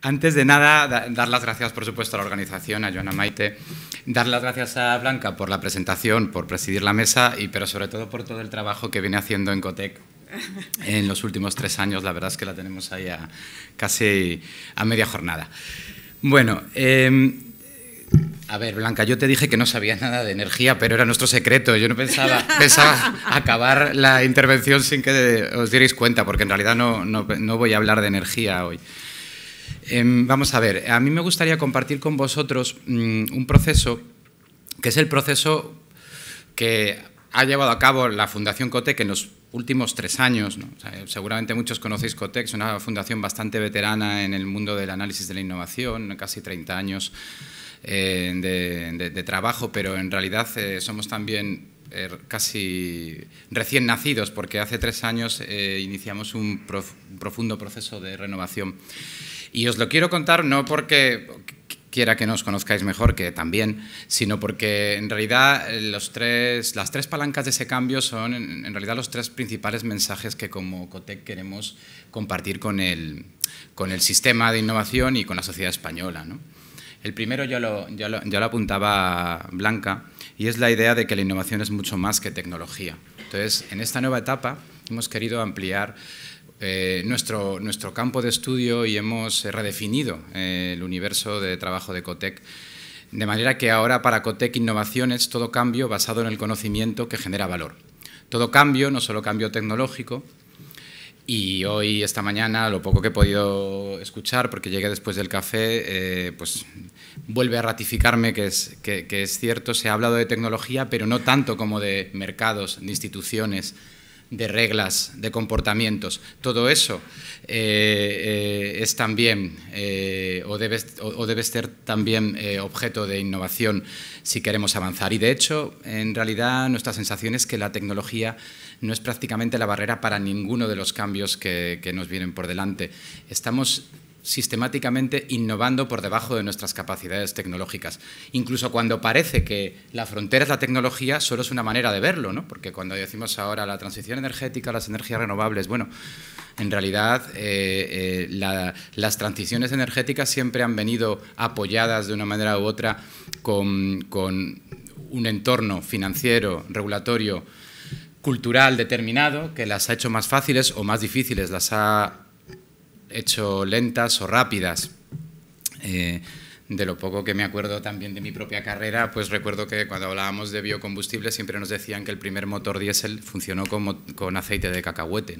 Antes de nada, dar las gracias, por supuesto, a la organización, a Joana Maite, dar las gracias a Blanca por la presentación, por presidir la mesa, y, pero sobre todo por todo el trabajo que viene haciendo en Cotec en los últimos tres años. La verdad es que la tenemos ahí a, casi a media jornada. Bueno, em, a ver, Blanca, yo te dije que no sabía nada de energía, pero era nuestro secreto. Yo no pensaba, pensaba acabar la intervención sin que os dierais cuenta, porque en realidad no, no voy a hablar de energía hoy. Em, vamos a ver, a mí me gustaría compartir con vosotros mm, un proceso que es el proceso que ha llevado a cabo la Fundación Cotec en los últimos tres años. Eh, seguramente muchos conocéis Cotec, es una fundación bastante veterana en el mundo del análisis de la innovación, casi 30 años eh, de, trabajo, pero en realidad eh, somos también casi recién nacidos, porque hace tres años iniciamos un profundo proceso de renovación. Y os lo quiero contar no porque quiera que nos conozcáis mejor, que también, sino porque en realidad eh, las tres palancas de ese cambio son en, realidad los tres principales mensajes que como COTEC queremos compartir con el, con el sistema de innovación y con la sociedad española. El primero ya lo, ya lo, ya lo apuntaba Blanca y es la idea de que la innovación es mucho más que tecnología. Entonces, en esta nueva etapa hemos querido ampliar eh, nuestro, campo de estudio y hemos eh, redefinido eh, el universo de trabajo de Cotec. De manera que ahora para Cotec innovación es todo cambio basado en el conocimiento que genera valor. Todo cambio, no solo cambio tecnológico, y hoy, esta mañana, lo poco que he podido escuchar, porque llegué después del café, pues vuelve a ratificarme que es, que es cierto, se ha hablado de tecnología, pero no tanto como de mercados, de instituciones, de reglas, de comportamientos. Todo eso eh, eh, es también eh, o, debe, ser también objeto de innovación si queremos avanzar. Y de hecho, en realidad nuestra sensación es que la tecnología no es prácticamente la barrera para ninguno de los cambios que, que nos vienen por delante. Estamos sistemáticamente innovando por debajo de nuestras capacidades tecnológicas. Incluso cuando parece que la frontera es la tecnología, solo es una manera de verlo, ¿no? porque cuando decimos ahora la transición energética, las energías renovables, bueno, en realidad eh, eh, las transiciones energéticas siempre han venido apoyadas de una manera u otra con, con un entorno financiero, regulatorio, cultural determinado que las ha hecho más fáciles o más difíciles, las ha hecho lentas o rápidas. Eh, de lo poco que me acuerdo también de mi propia carrera, pues recuerdo que cuando hablábamos de biocombustible siempre nos decían que el primer motor diésel funcionó con, con aceite de cacahuete.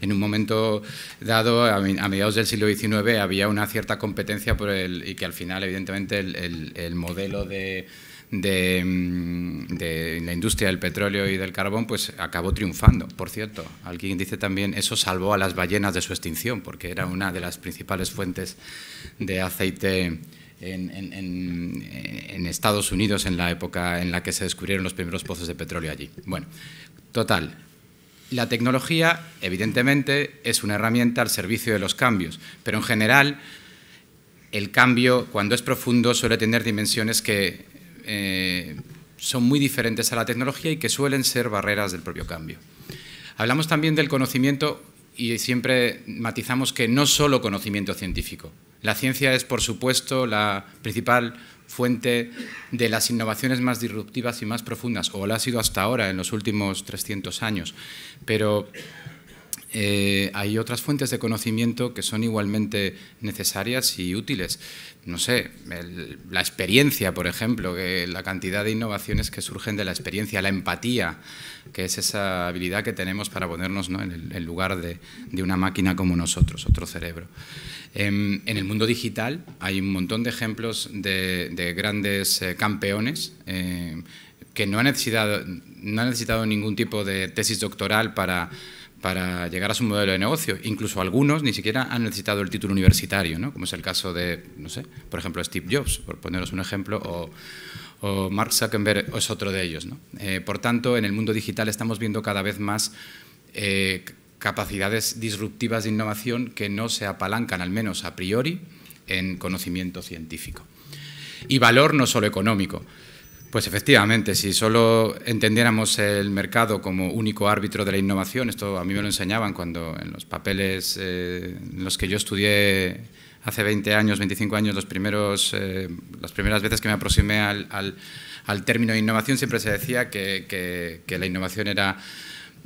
En un momento dado, a, mediados del siglo XIX, había una cierta competencia por el, y que al final, evidentemente, el modelo de Mm, de, la industria del petróleo y del carbón, pues acabó triunfando. Por cierto, alguien dice también, eso salvó a las ballenas de su extinción, porque era una de las principales fuentes de aceite en Estados Unidos en la época en la que se descubrieron los primeros pozos de petróleo allí. Bueno, total, la tecnología, evidentemente, es una herramienta al servicio de los cambios, pero en general el cambio, cuando es profundo, suele tener dimensiones que eh, son muy diferentes a la tecnología y que suelen ser barreras del propio cambio. Hablamos también del conocimiento y siempre matizamos que no solo conocimiento científico. La ciencia es, por supuesto, la principal fuente de las innovaciones más disruptivas y más profundas, o lo ha sido hasta ahora, en los últimos 300 años. Pero eh, hay otras fuentes de conocimiento que son igualmente necesarias y útiles. No sé, la experiencia, por ejemplo, la cantidad de innovaciones que surgen de la experiencia, la empatía, que es esa habilidad que tenemos para ponernos en el lugar de, una máquina como nosotros, otro cerebro. Em, en, el mundo digital hay un montón de ejemplos de, grandes eh, campeones. Eh, que no han no ha necesitado ningún tipo de tesis doctoral para para llegar a su modelo de negocio. Incluso algunos ni siquiera han necesitado el título universitario, ¿no? como es el caso de, no sé, por ejemplo, Steve Jobs, por poneros un ejemplo, o, Mark Zuckerberg es otro de ellos. Eh, por tanto, en el mundo digital estamos viendo cada vez más eh, capacidades disruptivas de innovación que no se apalancan, al menos a priori, en conocimiento científico. Y valor no solo económico. Pues efectivamente, si solo entendiéramos el mercado como único árbitro de la innovación, esto a mí me lo enseñaban cuando en los papeles eh, en los que yo estudié hace 20 años, 25 años, los primeros, eh, las primeras veces que me aproximé al, al, término innovación siempre se decía que la innovación era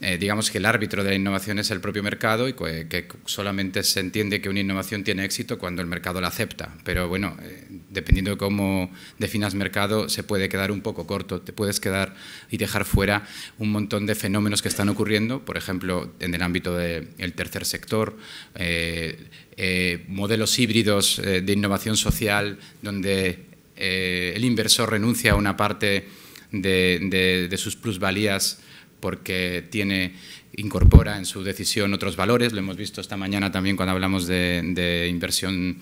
eh, digamos que el árbitro de la innovación es el propio mercado y que, solamente se entiende que una innovación tiene éxito cuando el mercado la acepta. Pero bueno, eh, dependiendo de cómo definas mercado, se puede quedar un poco corto. Te puedes quedar y dejar fuera un montón de fenómenos que están ocurriendo, por ejemplo, en el ámbito del tercer sector. Eh, modelos híbridos de innovación social donde el inversor renuncia a una parte de, de sus plusvalías porque tiene incorpora en su decisión otros valores, lo hemos visto esta mañana también cuando hablamos de, inversión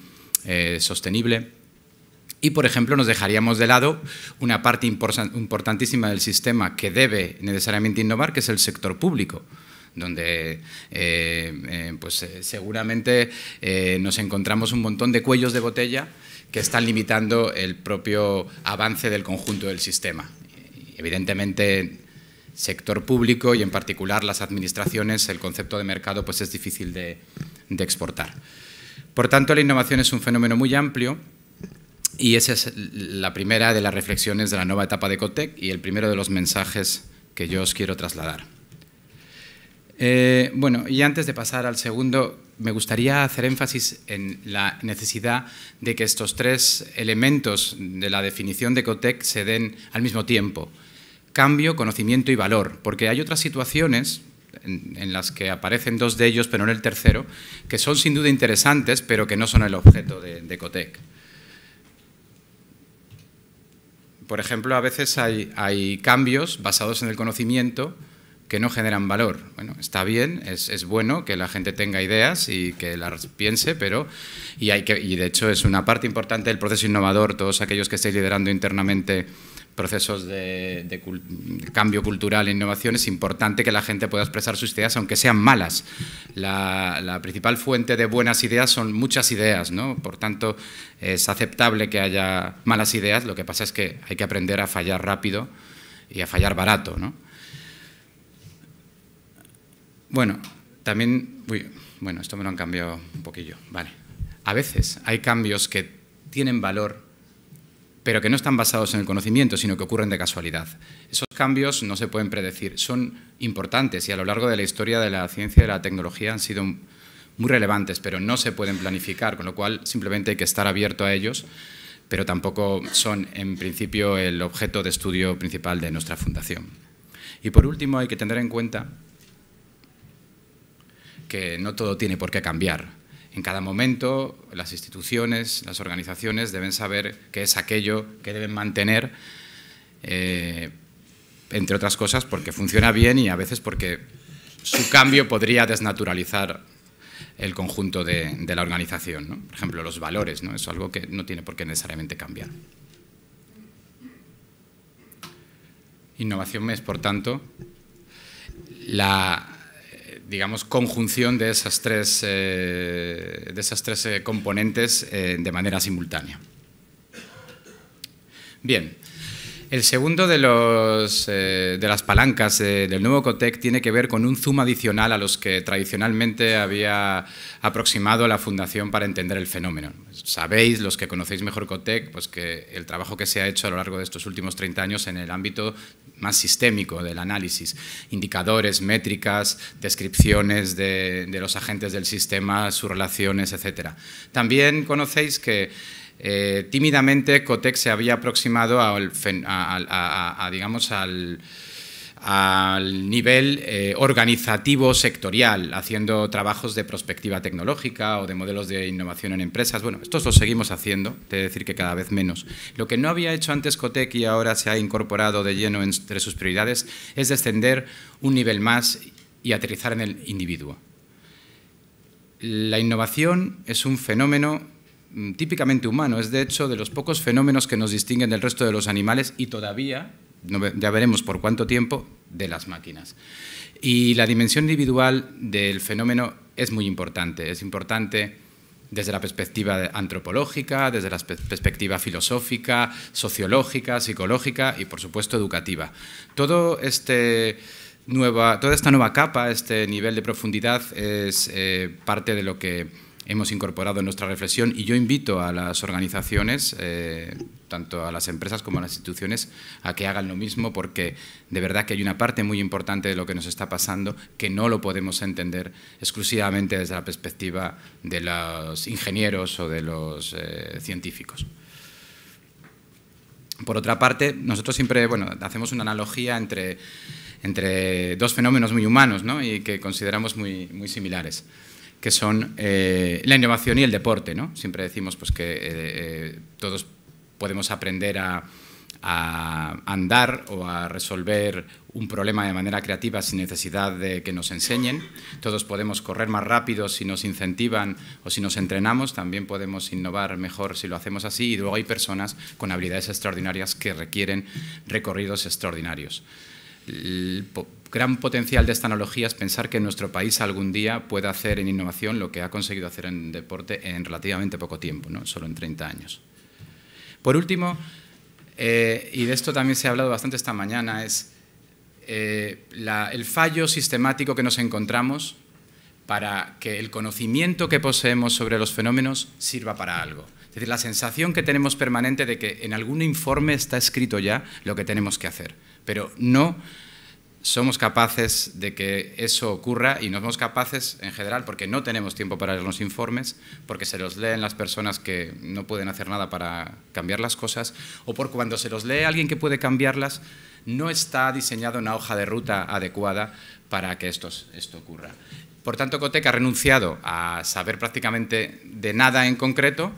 eh, sostenible. Y, por ejemplo, nos dejaríamos de lado una parte importantísima del sistema que debe necesariamente innovar, que es el sector público donde eh, eh, pues, seguramente nos encontramos un montón de cuellos de botella que están limitando el propio avance del conjunto del sistema. evidentemente, sector público y en particular las administraciones, el concepto de mercado pues es difícil de, exportar. Por tanto, la innovación es un fenómeno muy amplio y esa es la primera de las reflexiones de la nueva etapa de Cotec y el primero de los mensajes que yo os quiero trasladar. Eh, bueno, y antes de pasar al segundo, me gustaría hacer énfasis en la necesidad de que estos tres elementos de la definición de COTEC se den al mismo tiempo cambio, conocimiento y valor, porque hay otras situaciones en, las que aparecen dos de ellos, pero no el tercero, que son sin duda interesantes, pero que no son el objeto de, de Cotec. Por ejemplo, a veces hay, hay, cambios basados en el conocimiento que no generan valor. Bueno, está bien, es, bueno que la gente tenga ideas y que las piense, pero... Y, hay que, y de hecho es una parte importante del proceso innovador, todos aquellos que estéis liderando internamente procesos de, cambio cultural e innovación, es importante que la gente pueda expresar sus ideas, aunque sean malas. La, principal fuente de buenas ideas son muchas ideas, ¿no? Por tanto, es aceptable que haya malas ideas, lo que pasa es que hay que aprender a fallar rápido y a fallar barato, ¿no? Bueno, también... Uy, bueno, esto me lo han cambiado un poquillo, vale. A veces hay cambios que tienen valor pero que no están basados en el conocimiento, sino que ocurren de casualidad. Esos cambios no se pueden predecir, son importantes y a lo largo de la historia de la ciencia y de la tecnología han sido muy relevantes, pero no se pueden planificar, con lo cual simplemente hay que estar abierto a ellos, pero tampoco son en principio el objeto de estudio principal de nuestra fundación. Y por último hay que tener en cuenta que no todo tiene por qué cambiar. En cada momento, las instituciones, las organizaciones deben saber qué es aquello que deben mantener, eh, entre otras cosas porque funciona bien y a veces porque su cambio podría desnaturalizar el conjunto de, la organización. Por ejemplo, los valores, ¿no? es algo que no tiene por qué necesariamente cambiar. Innovación mes, por tanto, la, digamos, conjunción de esas tres, eh, de esas tres eh, componentes eh, de manera simultánea. Bien, el segundo de, los, de las palancas del nuevo COTEC tiene que ver con un zoom adicional a los que tradicionalmente había aproximado la Fundación para entender el fenómeno. Sabéis, los que conocéis mejor COTEC, pues que el trabajo que se ha hecho a lo largo de estos últimos 30 años en el ámbito más sistémico del análisis, indicadores, métricas, descripciones de, los agentes del sistema, sus relaciones, etc. También conocéis que eh, tímidamente Cotec se había aproximado a, digamos, al al nivel eh, organizativo sectorial, haciendo trabajos de prospectiva tecnológica o de modelos de innovación en empresas. Bueno, estos los seguimos haciendo, te de decir que cada vez menos. Lo que no había hecho antes Cotec y ahora se ha incorporado de lleno entre sus prioridades es descender un nivel más y aterrizar en el individuo. La innovación es un fenómeno mm, típicamente humano, es de hecho de los pocos fenómenos que nos distinguen del resto de los animales y todavía ya veremos por cuánto tiempo, de las máquinas. Y la dimensión individual del fenómeno es muy importante. Es importante desde la perspectiva antropológica, desde la perspectiva filosófica, sociológica, psicológica y, por supuesto, educativa. Todo este nueva, toda esta nueva capa, este nivel de profundidad, es eh, parte de lo que hemos incorporado en nuestra reflexión y yo invito a las organizaciones, eh, tanto a las empresas como a las instituciones, a que hagan lo mismo porque de verdad que hay una parte muy importante de lo que nos está pasando que no lo podemos entender exclusivamente desde la perspectiva de los ingenieros o de los eh, científicos. Por otra parte, nosotros siempre hacemos una analogía entre, dos fenómenos muy humanos ¿no? y que consideramos muy similares que son eh, la innovación y el deporte. ¿no? Siempre decimos pues, que eh, eh, todos podemos aprender a, a andar o a resolver un problema de manera creativa sin necesidad de que nos enseñen. Todos podemos correr más rápido si nos incentivan o si nos entrenamos. También podemos innovar mejor si lo hacemos así. Y luego hay personas con habilidades extraordinarias que requieren recorridos extraordinarios el gran potencial de esta analogía es pensar que nuestro país algún día pueda hacer en innovación lo que ha conseguido hacer en deporte en relativamente poco tiempo, ¿no? solo en 30 años. Por último, eh, y de esto también se ha hablado bastante esta mañana, es eh, el fallo sistemático que nos encontramos para que el conocimiento que poseemos sobre los fenómenos sirva para algo. Es decir, la sensación que tenemos permanente de que en algún informe está escrito ya lo que tenemos que hacer pero no somos capaces de que eso ocurra y no somos capaces en general porque no tenemos tiempo para leer los informes, porque se los leen las personas que no pueden hacer nada para cambiar las cosas o porque cuando se los lee alguien que puede cambiarlas, no está diseñada una hoja de ruta adecuada para que esto, esto ocurra. Por tanto, Cotec ha renunciado a saber prácticamente de nada en concreto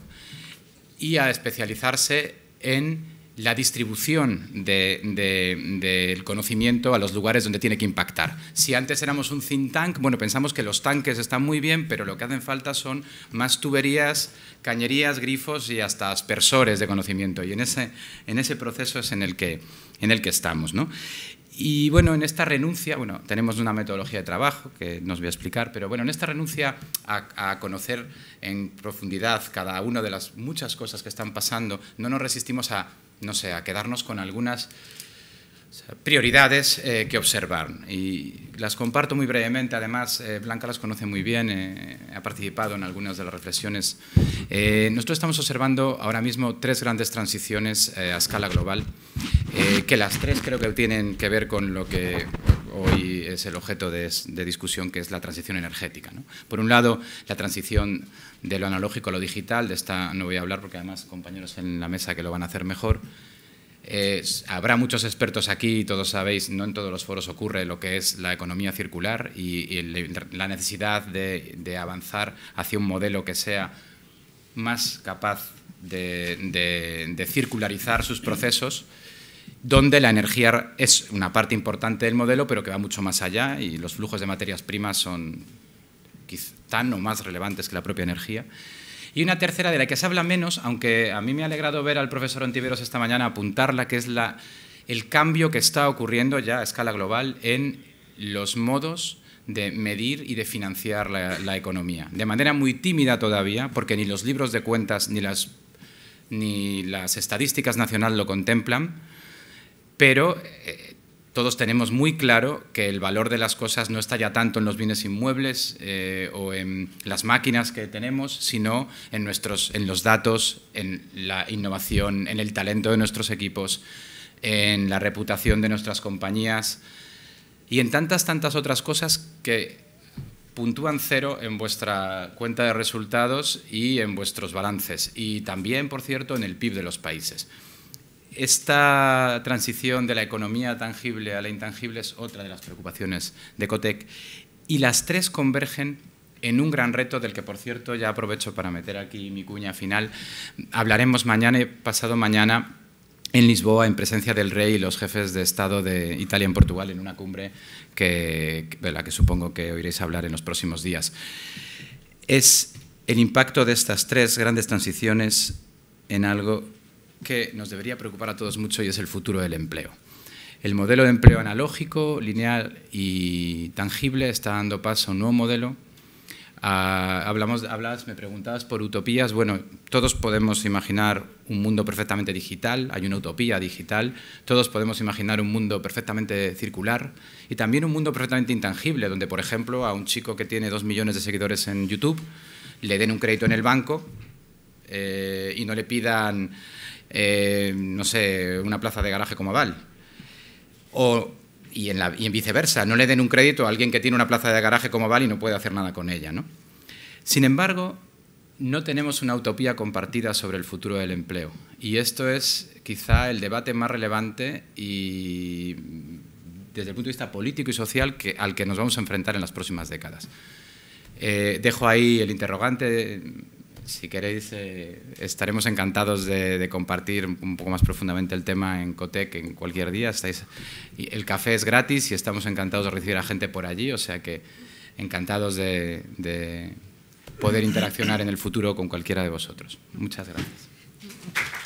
y a especializarse en la distribución del conocimiento a los lugares donde tiene que impactar. Si antes éramos un think tank, bueno, pensamos que los tanques están muy bien, pero lo que hacen falta son más tuberías, cañerías, grifos y hasta aspersores de conocimiento. Y en ese, en ese proceso es en el que, en el que estamos. Y bueno, en esta renuncia, bueno, tenemos una metodología de trabajo que nos voy a explicar, pero bueno, en esta renuncia a, conocer en profundidad cada una de las muchas cosas que están pasando, no nos resistimos a no sé, a quedarnos con algunas prioridades eh, que observar. Y las comparto muy brevemente, además eh, Blanca las conoce muy bien, eh, ha participado en algunas de las reflexiones. nosotros estamos observando ahora mismo tres grandes transiciones a escala global, que las tres creo que tienen que ver con lo que hoy es el objeto de, discusión, que es la transición energética. Por un lado, la transición de lo analógico a lo digital, de esta no voy a hablar porque además compañeros en la mesa que lo van a hacer mejor, habrá muchos expertos aquí, todos sabéis, no en todos los foros ocurre lo que es la economía circular y, la necesidad de, avanzar hacia un modelo que sea más capaz de circularizar sus procesos donde la energía es una parte importante del modelo, pero que va mucho más allá y los flujos de materias primas son quizás tan o más relevantes que la propia energía. Y una tercera de la que se habla menos, aunque a mí me ha alegrado ver al profesor Ontiveros esta mañana apuntarla, que es el cambio que está ocurriendo ya a escala global en los modos de medir y de financiar la, economía. De manera muy tímida todavía, porque ni los libros de cuentas ni las, ni las estadísticas nacionales lo contemplan, pero eh, todos tenemos muy claro que el valor de las cosas no está ya tanto en los bienes inmuebles eh, o en las máquinas que tenemos, sino en, en los datos, en la innovación, en el talento de nuestros equipos, en la reputación de nuestras compañías y en tantas, tantas otras cosas que puntúan cero en vuestra cuenta de resultados y en vuestros balances y también, por cierto, en el PIB de los países. Esta transición de la economía tangible a la intangible es otra de las preocupaciones de Cotec y las tres convergen en un gran reto del que, por cierto, ya aprovecho para meter aquí mi cuña final. Hablaremos mañana y pasado mañana en Lisboa, en presencia del rey y los jefes de Estado de Italia en Portugal, en una cumbre de la que supongo que oiréis hablar en los próximos días. Es el impacto de estas tres grandes transiciones en algo que nos debería preocupar a todos mucho y es el futuro del empleo. El modelo de empleo analógico, lineal y tangible está dando paso a un nuevo modelo. Ah, hablamos, hablas, me preguntabas por utopías. Bueno, todos podemos imaginar un mundo perfectamente digital, hay una utopía digital. Todos podemos imaginar un mundo perfectamente circular y también un mundo perfectamente intangible, donde, por ejemplo, a un chico que tiene dos millones de seguidores en YouTube le den un crédito en el banco eh, y no le pidan eh, no sé, una plaza de garaje como Aval. O, y, en viceversa, no le den un crédito a alguien que tiene una plaza de garaje como Aval y no puede hacer nada con ella. ¿no? Sin embargo, no tenemos una utopía compartida sobre el futuro del empleo. Y esto es quizá el debate más relevante y desde el punto de vista político y social que, al que nos vamos a enfrentar en las próximas décadas. Eh, dejo ahí el interrogante si queréis, eh, estaremos encantados de, compartir un poco más profundamente el tema en Cotec en cualquier día. el café es gratis y estamos encantados de recibir a gente por allí, o sea que encantados de poder interaccionar en el futuro con cualquiera de vosotros. Muchas gracias.